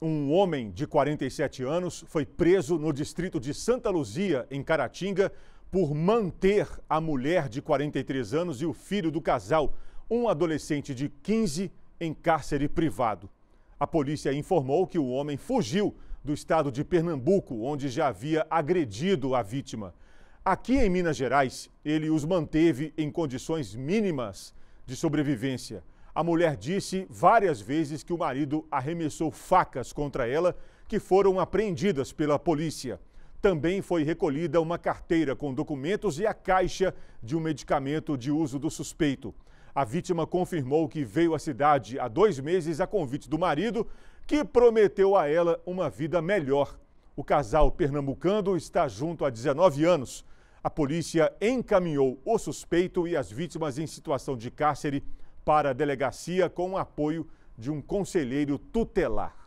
Um homem de 47 anos foi preso no distrito de Santa Luzia, em Caratinga, por manter a mulher de 43 anos e o filho do casal, um adolescente de 15, em cárcere privado. A polícia informou que o homem fugiu do estado de Pernambuco, onde já havia agredido a vítima. Aqui em Minas Gerais, ele os manteve em condições mínimas de sobrevivência. A mulher disse várias vezes que o marido arremessou facas contra ela, que foram apreendidas pela polícia. Também foi recolhida uma carteira com documentos e a caixa de um medicamento de uso do suspeito. A vítima confirmou que veio à cidade há dois meses a convite do marido, que prometeu a ela uma vida melhor. O casal pernambucano está junto há 19 anos. A polícia encaminhou o suspeito e as vítimas em situação de cárcere para a delegacia com o apoio de um conselheiro tutelar.